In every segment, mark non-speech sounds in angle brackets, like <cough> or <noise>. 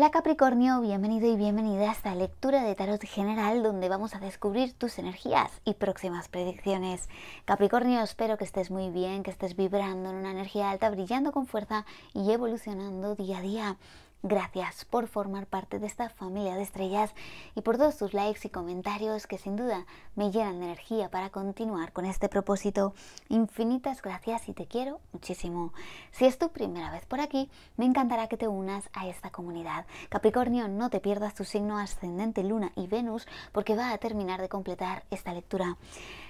Hola Capricornio, bienvenido y bienvenida a esta lectura de tarot general donde vamos a descubrir tus energías y próximas predicciones. Capricornio, espero que estés muy bien, que estés vibrando en una energía alta, brillando con fuerza y evolucionando día a día. Gracias por formar parte de esta familia de estrellas y por todos tus likes y comentarios que sin duda me llenan de energía para continuar con este propósito. Infinitas gracias y te quiero muchísimo. Si es tu primera vez por aquí, me encantará que te unas a esta comunidad. Capricornio, no te pierdas tu signo ascendente, Luna y Venus porque va a terminar de completar esta lectura.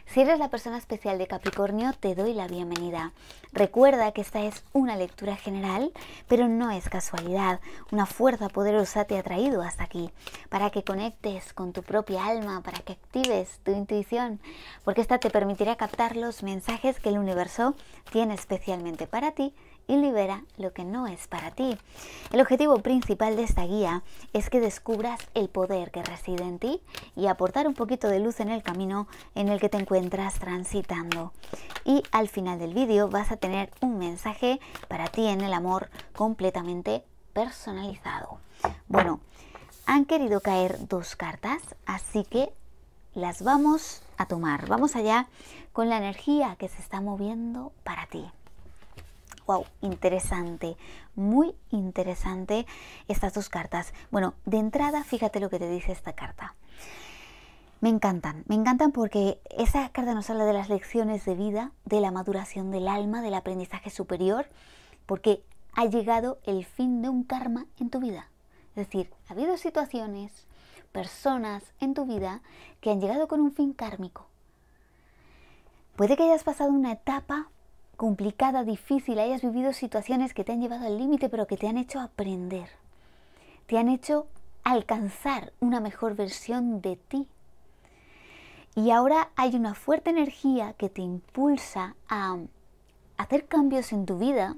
Si eres la persona especial de Capricornio, te doy la bienvenida. Recuerda que esta es una lectura general, pero no es casualidad. Una fuerza poderosa te ha traído hasta aquí, para que conectes con tu propia alma, para que actives tu intuición, porque esta te permitirá captar los mensajes que el universo tiene especialmente para ti y libera lo que no es para ti. El objetivo principal de esta guía es que descubras el poder que reside en ti y aportar un poquito de luz en el camino en el que te encuentras transitando. Y al final del vídeo vas a tener un mensaje para ti en el amor completamente personalizado. Bueno, han querido caer dos cartas, así que las vamos a tomar. Vamos allá con la energía que se está moviendo para ti wow, interesante, muy interesante estas dos cartas. Bueno, de entrada, fíjate lo que te dice esta carta. Me encantan, me encantan porque esa carta nos habla de las lecciones de vida, de la maduración del alma, del aprendizaje superior, porque ha llegado el fin de un karma en tu vida. Es decir, ha habido situaciones, personas en tu vida que han llegado con un fin kármico. Puede que hayas pasado una etapa complicada, difícil, hayas vivido situaciones que te han llevado al límite, pero que te han hecho aprender, te han hecho alcanzar una mejor versión de ti. Y ahora hay una fuerte energía que te impulsa a hacer cambios en tu vida,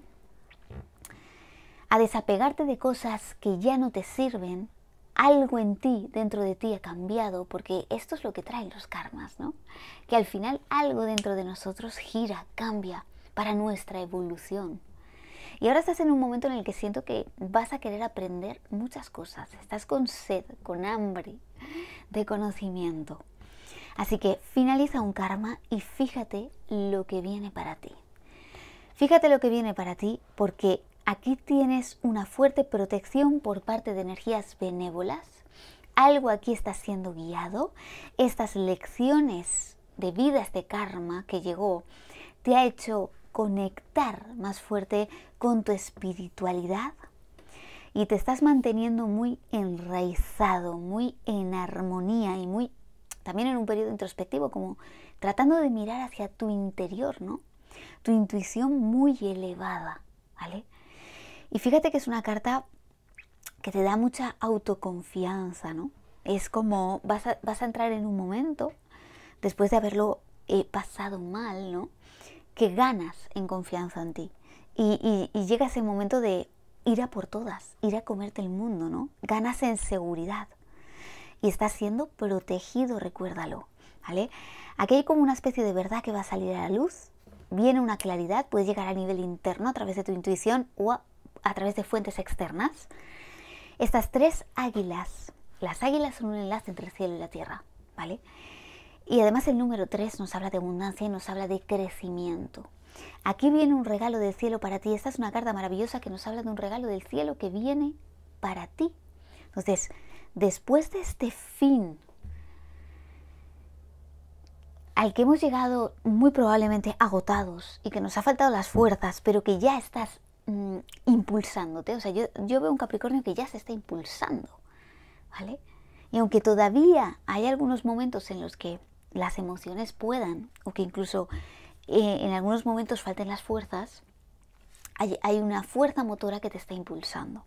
a desapegarte de cosas que ya no te sirven, algo en ti, dentro de ti ha cambiado, porque esto es lo que traen los karmas, ¿no? Que al final algo dentro de nosotros gira, cambia para nuestra evolución. Y ahora estás en un momento en el que siento que vas a querer aprender muchas cosas. Estás con sed, con hambre de conocimiento. Así que finaliza un karma y fíjate lo que viene para ti. Fíjate lo que viene para ti porque aquí tienes una fuerte protección por parte de energías benévolas. Algo aquí está siendo guiado. Estas lecciones de vidas de este karma que llegó, te ha hecho conectar más fuerte con tu espiritualidad y te estás manteniendo muy enraizado, muy en armonía y muy también en un periodo introspectivo, como tratando de mirar hacia tu interior, ¿no? Tu intuición muy elevada, ¿vale? Y fíjate que es una carta que te da mucha autoconfianza, ¿no? Es como vas a, entrar en un momento después de haberlo eh, pasado mal, ¿no? que ganas en confianza en ti. Y, llega ese momento de ir a por todas, ir a comerte el mundo, ¿no? Ganas en seguridad. Y estás siendo protegido, recuérdalo, ¿vale? Aquí hay como una especie de verdad que va a salir a la luz, viene una claridad, puede llegar a nivel interno a través de tu intuición o a, a través de fuentes externas. Estas tres águilas, las águilas son un enlace entre el cielo y la tierra, ¿vale? Y además el número 3 nos habla de abundancia y nos habla de crecimiento. Aquí viene un regalo del cielo para ti. Esta es una carta maravillosa que nos habla de un regalo del cielo que viene para ti. Entonces, después de este fin al que hemos llegado muy probablemente agotados y que nos ha faltado las fuerzas, pero que ya estás mm, impulsándote. O sea, yo, yo, veo un Capricornio que ya se está impulsando, ¿vale? Y aunque todavía hay algunos momentos en los que las emociones puedan, o que incluso eh, en algunos momentos falten las fuerzas, hay, hay una fuerza motora que te está impulsando.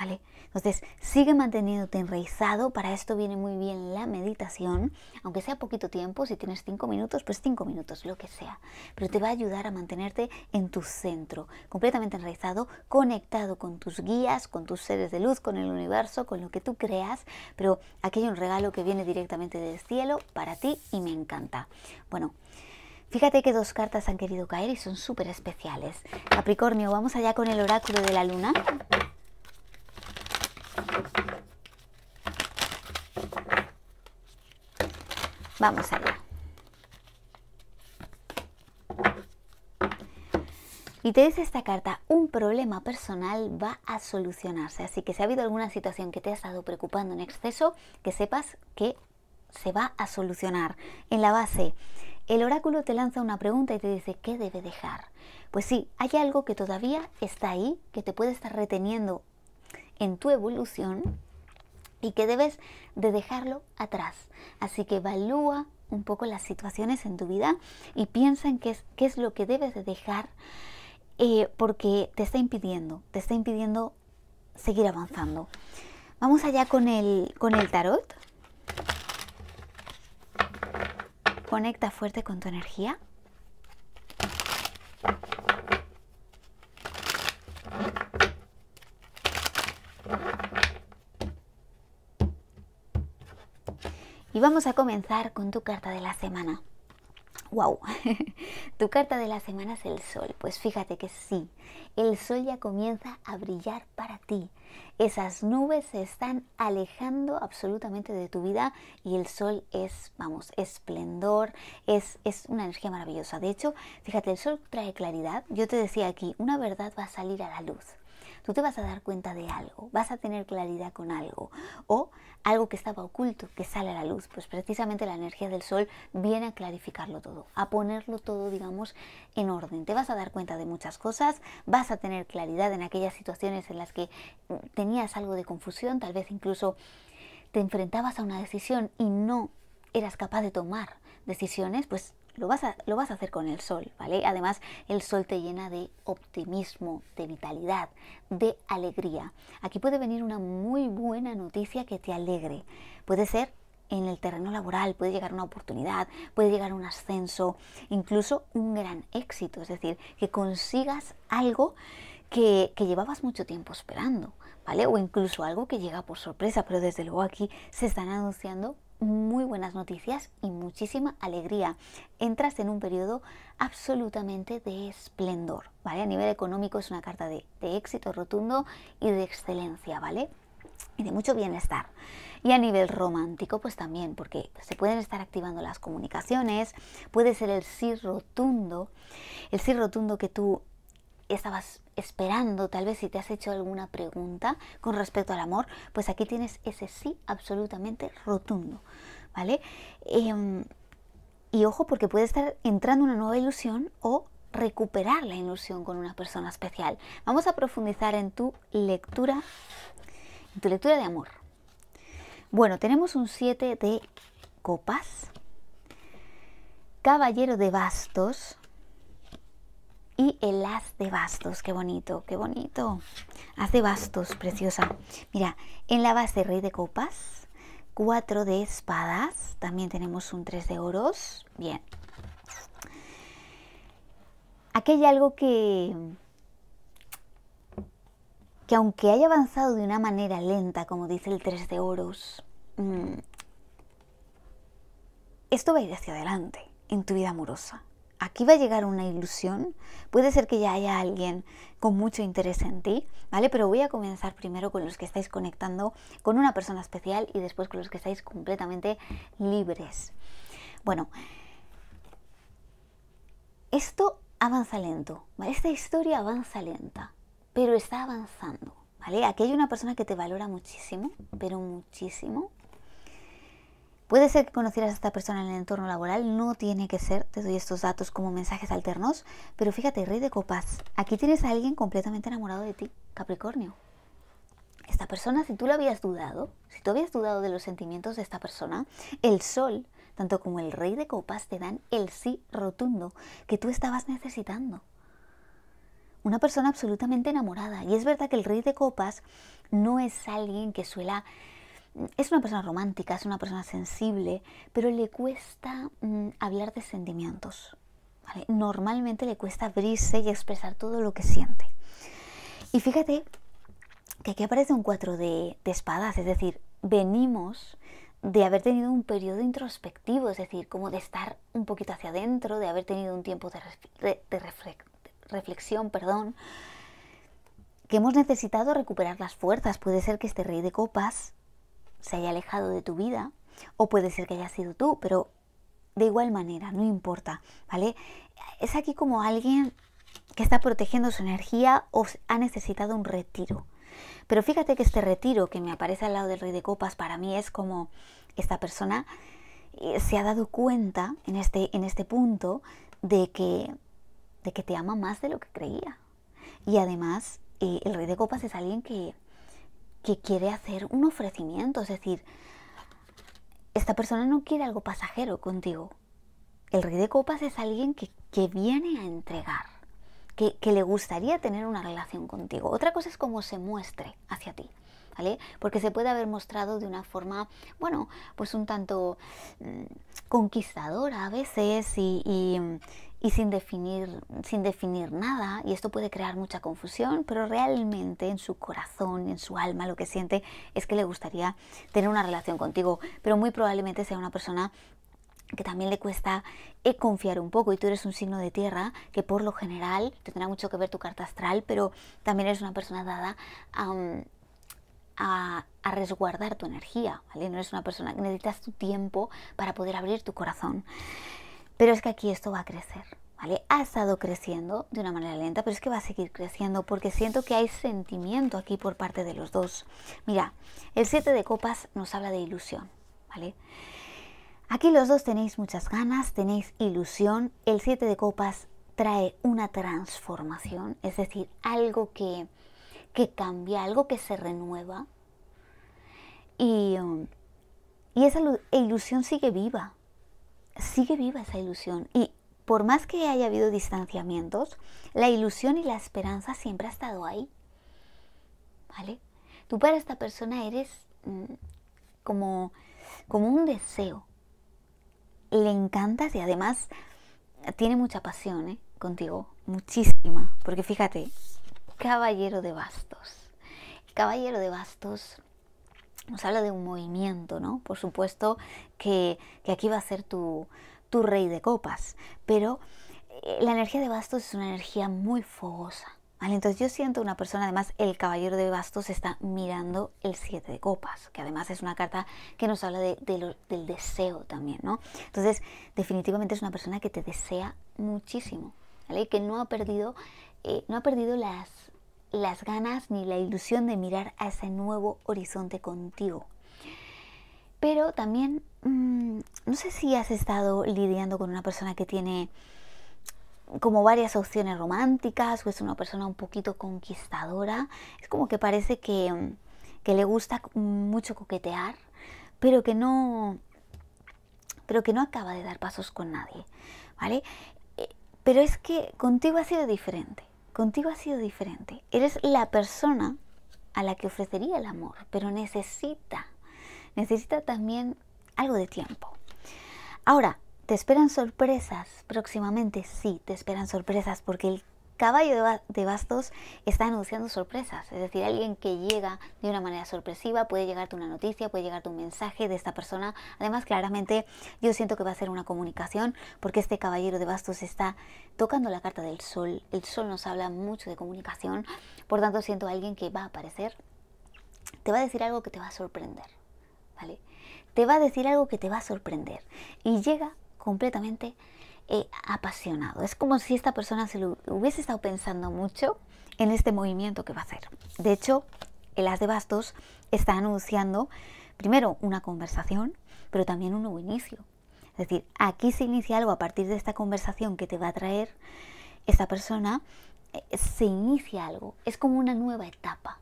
¿vale? Entonces, sigue manteniéndote enraizado, para esto viene muy bien la meditación, aunque sea poquito tiempo, si tienes cinco minutos, pues cinco minutos, lo que sea, pero te va a ayudar a mantenerte en tu centro, completamente enraizado, conectado con tus guías, con tus seres de luz, con el universo, con lo que tú creas, pero aquí hay un regalo que viene directamente del cielo para ti y me encanta. Bueno, Fíjate que dos cartas han querido caer y son súper especiales. Capricornio, vamos allá con el oráculo de la luna. Vamos allá. Y te dice esta carta, un problema personal va a solucionarse. Así que si ha habido alguna situación que te ha estado preocupando en exceso, que sepas que se va a solucionar. En la base, el oráculo te lanza una pregunta y te dice, ¿qué debe dejar? Pues sí, hay algo que todavía está ahí, que te puede estar reteniendo en tu evolución y que debes de dejarlo atrás. Así que evalúa un poco las situaciones en tu vida y piensa en qué es, qué es lo que debes de dejar eh, porque te está impidiendo, te está impidiendo seguir avanzando. Vamos allá con el, con el tarot. Conecta fuerte con tu energía. Y vamos a comenzar con tu carta de la semana. ¡Wow! <laughs> tu carta de la semana es el sol. Pues fíjate que sí, el sol ya comienza a brillar para ti. Esas nubes se están alejando absolutamente de tu vida y el sol es, vamos, esplendor, es, es una energía maravillosa. De hecho, fíjate, el sol trae claridad. Yo te decía aquí, una verdad va a salir a la luz tú te vas a dar cuenta de algo, vas a tener claridad con algo o algo que estaba oculto, que sale a la luz. Pues precisamente la energía del sol viene a clarificarlo todo, a ponerlo todo, digamos, en orden. Te vas a dar cuenta de muchas cosas, vas a tener claridad en aquellas situaciones en las que mm, tenías algo de confusión, tal vez incluso te enfrentabas a una decisión y no eras capaz de tomar decisiones, pues lo vas, a, lo vas a hacer con el sol, ¿vale? Además, el sol te llena de optimismo, de vitalidad, de alegría. Aquí puede venir una muy buena noticia que te alegre. Puede ser en el terreno laboral, puede llegar una oportunidad, puede llegar un ascenso, incluso un gran éxito, es decir, que consigas algo que, que, llevabas mucho tiempo esperando, ¿vale? O incluso algo que llega por sorpresa, pero desde luego aquí se están anunciando muy buenas noticias y muchísima alegría. Entras en un periodo absolutamente de esplendor, ¿vale? A nivel económico es una carta de, de éxito rotundo y de excelencia, ¿vale? Y de mucho bienestar. Y a nivel romántico, pues también, porque se pueden estar activando las comunicaciones, puede ser el sí rotundo, el sí rotundo que tú estabas esperando, tal vez si te has hecho alguna pregunta con respecto al amor, pues aquí tienes ese sí absolutamente rotundo. ¿vale? Em, y ojo, porque puede estar entrando una nueva ilusión o recuperar la ilusión con una persona especial. Vamos a profundizar en tu lectura, en tu lectura de amor. Bueno, tenemos un 7 de copas, caballero de bastos y el haz de bastos. Qué bonito, qué bonito. Haz de bastos, preciosa. Mira, en la base rey de copas, cuatro de espadas. También tenemos un tres de oros. Bien. Aquí hay algo que, que aunque haya avanzado de una manera lenta, como dice el 3 de oros, mm, esto va a ir hacia adelante en tu vida amorosa aquí va a llegar una ilusión, puede ser que ya haya alguien con mucho interés en ti, ¿vale? Pero voy a comenzar primero con los que estáis conectando con una persona especial y después con los que estáis completamente libres. Bueno, esto avanza lento, ¿vale? Esta historia avanza lenta, pero está avanzando, ¿vale? Aquí hay una persona que te valora muchísimo, pero muchísimo, Puede ser que conocieras a esta persona en el entorno laboral, no tiene que ser, te doy estos datos como mensajes alternos, pero fíjate, rey de copas, aquí tienes a alguien completamente enamorado de ti, Capricornio. Esta persona, si tú la habías dudado, si tú habías dudado de los sentimientos de esta persona, el sol, tanto como el rey de copas, te dan el sí rotundo que tú estabas necesitando una persona absolutamente enamorada. Y es verdad que el rey de copas no es alguien que suela es una persona romántica, es una persona sensible, pero le cuesta mm, hablar de sentimientos. Normalmente le cuesta abrirse y expresar todo lo que siente. Y fíjate que aquí aparece un 4 de, de espadas, es decir, venimos de haber tenido un periodo introspectivo, es decir, como de estar un poquito hacia adentro, de haber tenido un tiempo de, de reflexión, perdón, que hemos necesitado recuperar las fuerzas. Puede ser que este rey de copas se haya alejado de tu vida, o puede ser que haya sido tú, pero de igual manera, no importa, ¿vale? Es aquí como alguien que está protegiendo su energía o ha necesitado un retiro. Pero fíjate que este retiro que me aparece al lado del rey de copas para mí es como esta persona eh, se ha dado cuenta en este, en este punto de que, de que te ama más de lo que creía. Y además eh, el rey de copas es alguien que, que quiere hacer un ofrecimiento, es decir, esta persona no quiere algo pasajero contigo. El rey de copas es alguien que, viene a entregar, que, que le gustaría tener una relación contigo. Otra cosa es cómo se muestre hacia ti. Porque se puede haber mostrado de una forma, bueno, pues un tanto mm, conquistadora a veces y, sin, definir, sin definir nada, y esto puede crear mucha confusión, pero realmente en su corazón, en su alma, lo que siente es que le gustaría tener una relación contigo, pero muy probablemente sea una persona que también le cuesta eh, confiar un poco y tú eres un signo de tierra que por lo general tendrá mucho que ver tu carta astral, pero también eres una persona dada a... Mm, a, resguardar tu energía, ¿vale? No eres una persona que necesitas tu tiempo para poder abrir tu corazón. Pero es que aquí esto va a crecer, ¿vale? Ha estado creciendo de una manera lenta, pero es que va a seguir creciendo porque siento que hay sentimiento aquí por parte de los dos. Mira, el 7 de copas nos habla de ilusión, ¿vale? Aquí los dos tenéis muchas ganas, tenéis ilusión. El 7 de copas trae una transformación, es decir, algo que que cambia, algo que se renueva. Y, um, y esa e ilusión sigue viva, sigue viva esa ilusión. Y por más que haya habido distanciamientos, la ilusión y la esperanza siempre ha estado ahí. ¿Vale? Tú para esta persona eres mm, como, como un deseo. Le encantas y además tiene mucha pasión ¿eh? contigo, muchísima. Porque fíjate, Caballero de Bastos. El Caballero de Bastos nos habla de un movimiento, ¿no? Por supuesto que, que aquí va a ser tu, tu rey de copas, pero eh, la energía de Bastos es una energía muy fogosa. Vale, entonces yo siento una persona, además el caballero de bastos está mirando el siete de copas, que además es una carta que nos habla del deseo también, ¿no? Entonces definitivamente es una persona que te desea muchísimo, ¿vale? Que no ha perdido, eh, no ha perdido las, las ganas ni la ilusión de mirar a ese nuevo horizonte contigo. Pero también, mm, no sé si has estado lidiando con una persona que tiene como varias opciones románticas o es una persona un poquito conquistadora. Es como que parece que, mm, que le gusta mucho coquetear, pero que no pero que no acaba de dar pasos con nadie, ¿vale? Eh, pero es que contigo ha sido diferente. Contigo ha sido diferente. Eres la persona a la que ofrecería el amor, pero necesita, necesita también algo de tiempo. Ahora, ¿te esperan sorpresas próximamente? Sí, te esperan sorpresas porque el Caballo de Bastos está anunciando sorpresas, es decir, alguien que llega de una manera sorpresiva, puede llegarte una noticia, puede llegarte un mensaje de esta persona. Además, claramente yo siento que va a ser una comunicación porque este Caballero de Bastos está tocando la carta del sol. El sol nos habla mucho de comunicación, por tanto siento a alguien que va a aparecer, te va a decir algo que te va a sorprender, ¿vale? Te va a decir algo que te va a sorprender y llega completamente eh, apasionado. Es como si esta persona se hubiese estado pensando mucho en este movimiento que va a hacer. De hecho, el as de bastos está anunciando primero una conversación, pero también un nuevo inicio. Es decir, aquí se inicia algo a partir de esta conversación que te va a traer esta persona, eh, se inicia algo, es como una nueva etapa.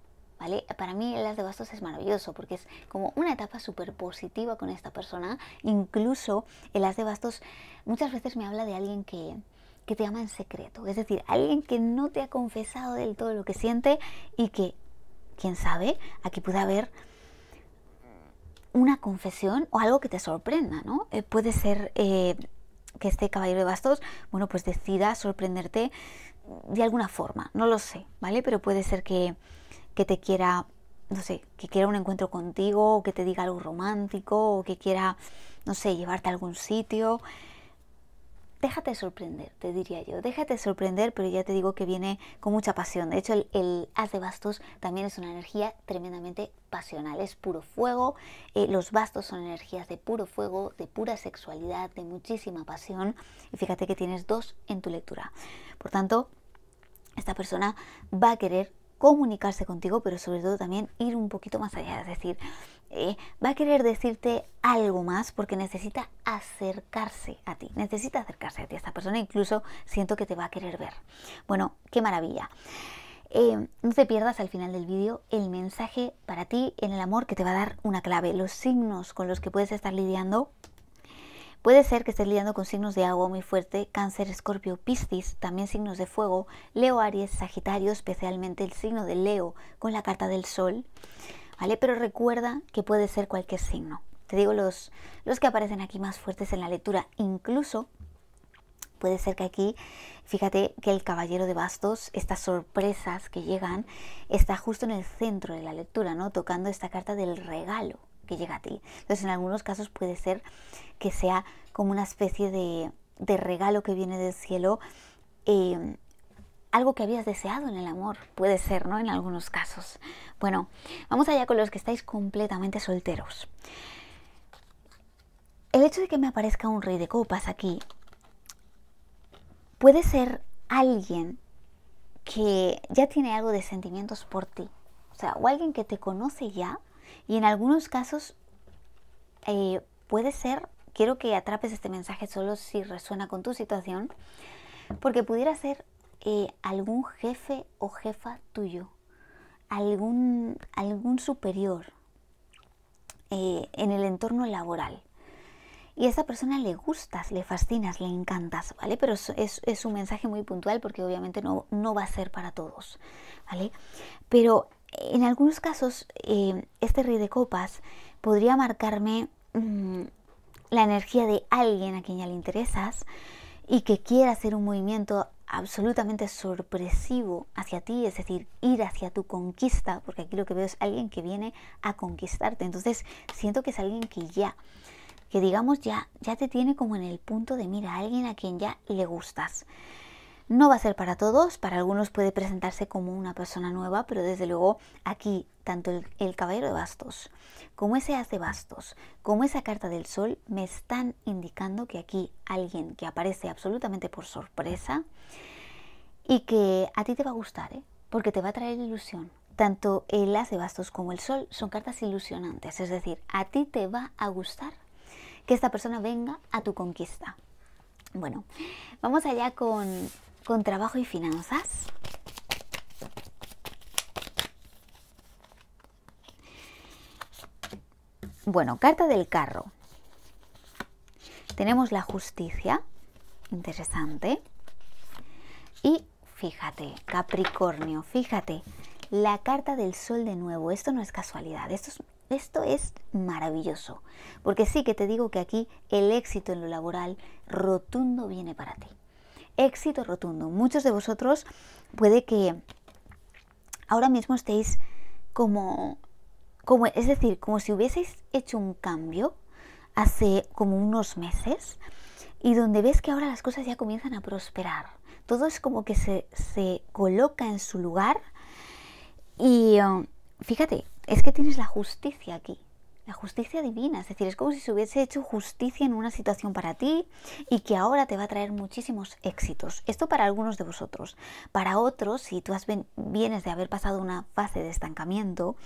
Para mí el as de bastos es maravilloso porque es como una etapa súper positiva con esta persona. Incluso el as de bastos muchas veces me habla de alguien que, que te ama en secreto, es decir, alguien que no te ha confesado del todo lo que siente y que, quién sabe, aquí puede haber una confesión o algo que te sorprenda, ¿no? Eh, puede ser eh, que este caballero de bastos, bueno, pues decida sorprenderte de alguna forma, no lo sé, ¿vale? Pero puede ser que, que te quiera, no sé, que quiera un encuentro contigo, o que te diga algo romántico, o que quiera, no sé, llevarte a algún sitio. Déjate sorprender, te diría yo. Déjate sorprender, pero ya te digo que viene con mucha pasión. De hecho, el, haz de bastos también es una energía tremendamente pasional, es puro fuego. Eh, los bastos son energías de puro fuego, de pura sexualidad, de muchísima pasión. Y fíjate que tienes dos en tu lectura. Por tanto, esta persona va a querer comunicarse contigo, pero sobre todo también ir un poquito más allá, es decir, eh, va a querer decirte algo más porque necesita acercarse a ti, necesita acercarse a ti. Esta persona incluso siento que te va a querer ver. Bueno, qué maravilla. Eh, no te pierdas al final del vídeo el mensaje para ti en el amor que te va a dar una clave, los signos con los que puedes estar lidiando Puede ser que estés lidiando con signos de agua muy fuerte, cáncer, escorpio, piscis, también signos de fuego, Leo, Aries, Sagitario, especialmente el signo de Leo con la carta del Sol, ¿vale? Pero recuerda que puede ser cualquier signo. Te digo los, los que aparecen aquí más fuertes en la lectura, incluso puede ser que aquí, fíjate que el caballero de bastos, estas sorpresas que llegan, está justo en el centro de la lectura, ¿no? Tocando esta carta del regalo que llega a ti. Entonces, en algunos casos puede ser que sea como una especie de, regalo que viene del cielo, em, algo que habías deseado en el amor, puede ser, ¿no? En algunos casos. Bueno, vamos allá con los que estáis completamente solteros. El hecho de que me aparezca un rey de copas aquí puede ser alguien que ya tiene algo de sentimientos por ti. O sea, o alguien que te conoce ya y en algunos casos eh, puede ser, quiero que atrapes este mensaje solo si resuena con tu situación, porque pudiera ser eh, algún jefe o jefa tuyo, algún, algún superior eh, en el entorno laboral. Y a esa persona le gustas, le fascinas, le encantas, ¿vale? Pero es, es, un mensaje muy puntual porque obviamente no, no va a ser para todos, ¿vale? Pero en algunos casos, eh, este rey de copas podría marcarme mm, la energía de alguien a quien ya le interesas y que quiera hacer un movimiento absolutamente sorpresivo hacia ti, es decir, ir hacia tu conquista, porque aquí lo que veo es alguien que viene a conquistarte. Entonces, siento que es alguien que ya, que digamos ya, ya te tiene como en el punto de mira, alguien a quien ya le gustas. No va a ser para todos, para algunos puede presentarse como una persona nueva, pero desde luego aquí tanto el, caballero de bastos como ese as de bastos, como esa carta del sol, me están indicando que aquí alguien que aparece absolutamente por sorpresa y que a ti te va a gustar, ¿eh? porque te va a traer ilusión. Tanto el as de bastos como el sol son cartas ilusionantes, es decir, a ti te va a gustar que esta persona venga a tu conquista. Bueno, vamos allá con con trabajo y finanzas. Bueno, carta del carro. Tenemos la justicia, interesante. Y fíjate, Capricornio, fíjate, la carta del sol de nuevo. Esto no es casualidad, esto es, maravilloso. Porque sí que te digo que aquí el éxito en lo laboral rotundo viene para ti éxito rotundo. Muchos de vosotros puede que ahora mismo estéis como, como es decir, como si hubieseis hecho un cambio hace como unos meses y donde ves que ahora las cosas ya comienzan a prosperar. Todo es como que se, se coloca en su lugar y um, fíjate, es que tienes la justicia aquí la justicia divina, es decir, es como si se hubiese hecho justicia en una situación para ti y que ahora te va a traer muchísimos éxitos. Esto para algunos de vosotros. Para otros, si tú has vienes de haber pasado una fase de estancamiento,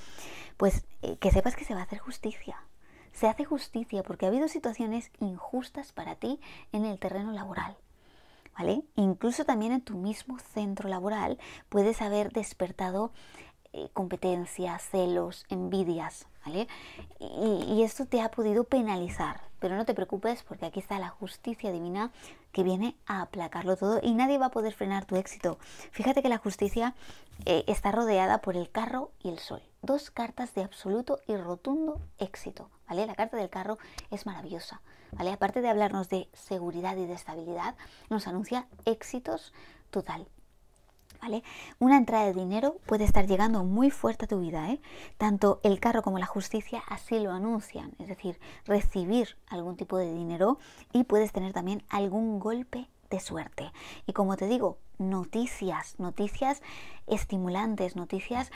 pues eh, que sepas que se va a hacer justicia. Se hace justicia porque ha habido situaciones injustas para ti en el terreno laboral. ¿Vale? Incluso también en tu mismo centro laboral puedes haber despertado eh, competencias celos, envidias, ¿vale? Y, esto te ha podido penalizar, pero no te preocupes porque aquí está la justicia divina que viene a aplacarlo todo y nadie va a poder frenar tu éxito. Fíjate que la justicia eh, está rodeada por el carro y el sol. Dos cartas de absoluto y rotundo éxito, ¿vale? La carta del carro es maravillosa, ¿vale? Aparte de hablarnos de seguridad y de estabilidad, nos anuncia éxitos total. ¿vale? Una entrada de dinero puede estar llegando muy fuerte a tu vida, ¿eh? Tanto el carro como la justicia así lo anuncian, es decir, recibir algún tipo de dinero y puedes tener también algún golpe de suerte. Y como te digo, noticias, noticias estimulantes, noticias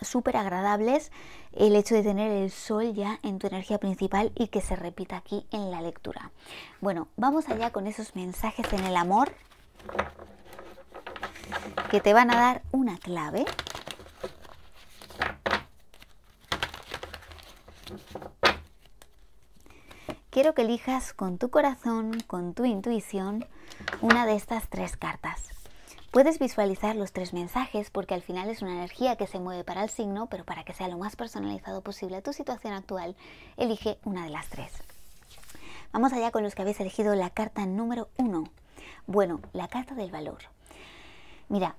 súper agradables el hecho de tener el sol ya en tu energía principal y que se repita aquí en la lectura. Bueno, vamos allá con esos mensajes en el amor que te van a dar una clave. Quiero que elijas con tu corazón, con tu intuición, una de estas tres cartas. Puedes visualizar los tres mensajes porque al final es una energía que se mueve para el signo, pero para que sea lo más personalizado posible a tu situación actual, elige una de las tres. Vamos allá con los que habéis elegido la carta número uno. Bueno, la carta del valor. Mira,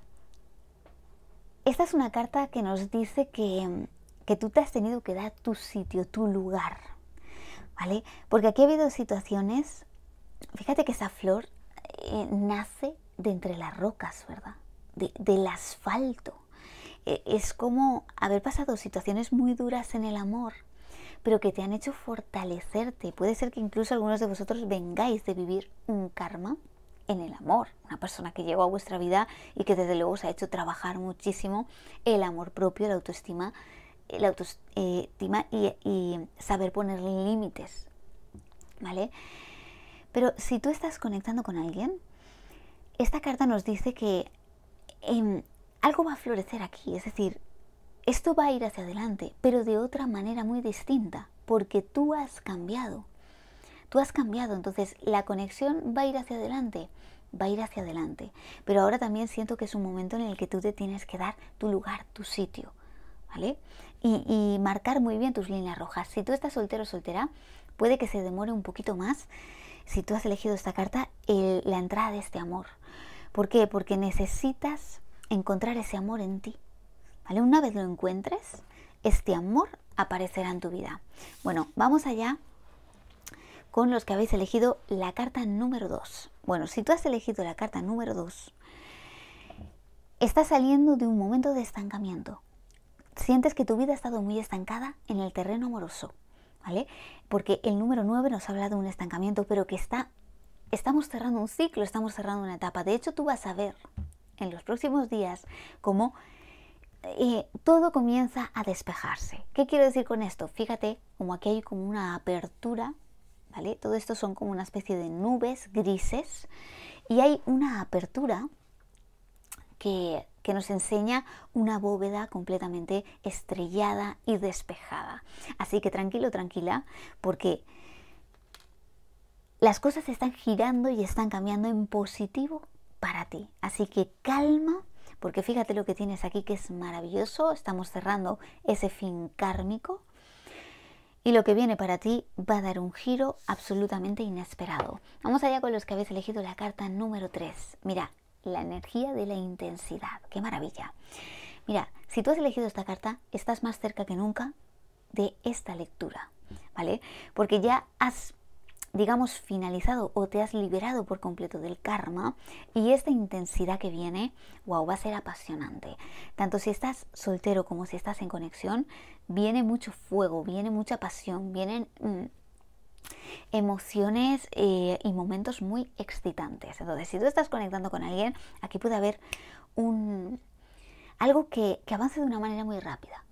esta es una carta que nos dice mm, que, tú te has tenido que dar tu sitio, tu lugar, ¿vale? Porque aquí ha habido situaciones, fíjate que esa flor eh, nace de entre las rocas, ¿verdad? De, del asfalto. E, es como haber pasado situaciones muy duras en el amor, pero que te han hecho fortalecerte. Puede ser que incluso algunos de vosotros vengáis de vivir un karma en el amor, una persona que llegó a vuestra vida y que desde luego se ha hecho trabajar muchísimo el amor propio, la autoestima, eh, la autoestima y, saber poner límites, ¿vale? Pero si tú estás conectando con alguien, esta carta nos dice que em, algo va a florecer aquí, es decir, esto va a ir hacia adelante, pero de otra manera muy distinta, porque tú has cambiado tú has cambiado, entonces la conexión va a ir hacia adelante, va a ir hacia adelante. Pero ahora también siento que es un momento en el que tú te tienes que dar tu lugar, tu sitio, ¿vale? Y, marcar muy bien tus líneas rojas. Si tú estás soltero o soltera, puede que se demore un poquito más, si tú has elegido esta carta, la entrada de este amor. ¿Por qué? Porque necesitas encontrar ese amor en ti. ¿Vale? Una vez lo encuentres, este amor aparecerá en tu vida. Bueno, vamos allá con los que habéis elegido la carta número 2. Bueno, si tú has elegido la carta número 2, estás saliendo de un momento de estancamiento. Sientes que tu vida ha estado muy estancada en el terreno amoroso, ¿vale? Porque el número 9 nos habla de un estancamiento, pero que está estamos cerrando un ciclo, estamos cerrando una etapa. De hecho, tú vas a ver en los próximos días cómo eh, todo comienza a despejarse. ¿Qué quiero decir con esto? Fíjate como aquí hay como una apertura todo esto son como una especie de nubes grises y hay una apertura que, que, nos enseña una bóveda completamente estrellada y despejada. Así que tranquilo, tranquila, porque las cosas están girando y están cambiando en positivo para ti. Así que calma, porque fíjate lo que tienes aquí que es maravilloso. Estamos cerrando ese fin kármico y lo que viene para ti va a dar un giro absolutamente inesperado. Vamos allá con los que habéis elegido la carta número 3. Mira, la energía de la intensidad. ¡Qué maravilla! Mira, si tú has elegido esta carta, estás más cerca que nunca de esta lectura, ¿vale? Porque ya has digamos, finalizado o te has liberado por completo del karma y esta intensidad que viene, wow, va a ser apasionante. Tanto si estás soltero como si estás en conexión, viene mucho fuego, viene mucha pasión, vienen... Mm, emociones eh, y momentos muy excitantes. Entonces, si tú estás conectando con alguien, aquí puede haber un, algo que avance de una manera muy rápida,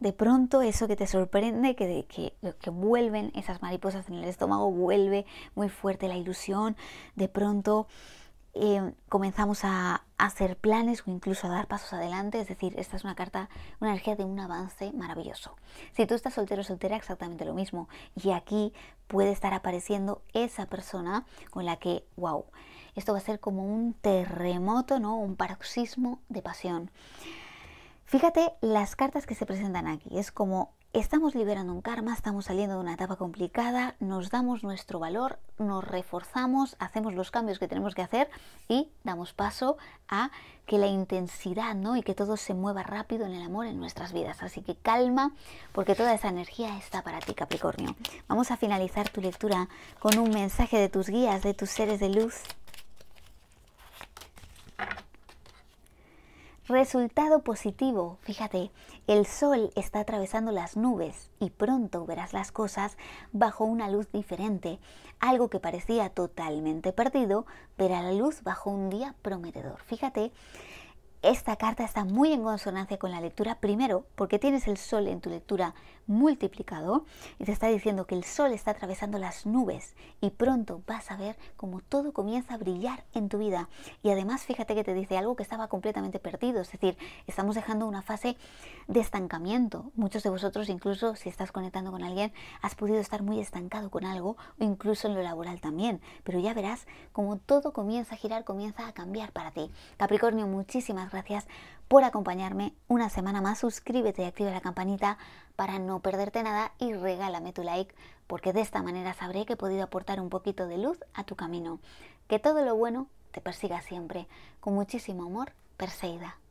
de pronto eso que te sorprende, que, vuelven esas mariposas en el estómago, vuelve muy fuerte la ilusión, de pronto eh, comenzamos a, hacer planes o incluso a dar pasos adelante, es decir, esta es una carta, una energía de un avance maravilloso. Si tú estás soltero o soltera, exactamente lo mismo, y aquí puede estar apareciendo esa persona con la que, wow, esto va a ser como un terremoto, ¿no? Un paroxismo de pasión. Fíjate las cartas que se presentan aquí. Es como estamos liberando un karma, estamos saliendo de una etapa complicada, nos damos nuestro valor, nos reforzamos, hacemos los cambios que tenemos que hacer y damos paso a que la intensidad ¿no? y que todo se mueva rápido en el amor en nuestras vidas. Así que calma, porque toda esa energía está para ti, Capricornio. Vamos a finalizar tu lectura con un mensaje de tus guías, de tus seres de luz. Resultado positivo. Fíjate, el sol está atravesando las nubes y pronto verás las cosas bajo una luz diferente. Algo que parecía totalmente perdido verá la luz bajo un día prometedor. Fíjate, esta carta está muy en consonancia con la lectura, primero porque tienes el sol en tu lectura multiplicado y te está diciendo que el sol está atravesando las nubes y pronto vas a ver como todo comienza a brillar en tu vida. Y además fíjate que te dice algo que estaba completamente perdido, es decir, estamos dejando una fase de estancamiento. Muchos de vosotros, incluso si estás conectando con alguien, has podido estar muy estancado con algo o incluso en lo laboral también, pero ya verás como todo comienza a girar, comienza a cambiar para ti. Capricornio, muchísimas gracias por acompañarme una semana más. Suscríbete y activa la campanita para no perderte nada y regálame tu like porque de esta manera sabré que he podido aportar un poquito de luz a tu camino. Que todo lo bueno te persiga siempre. Con muchísimo amor, Perseida.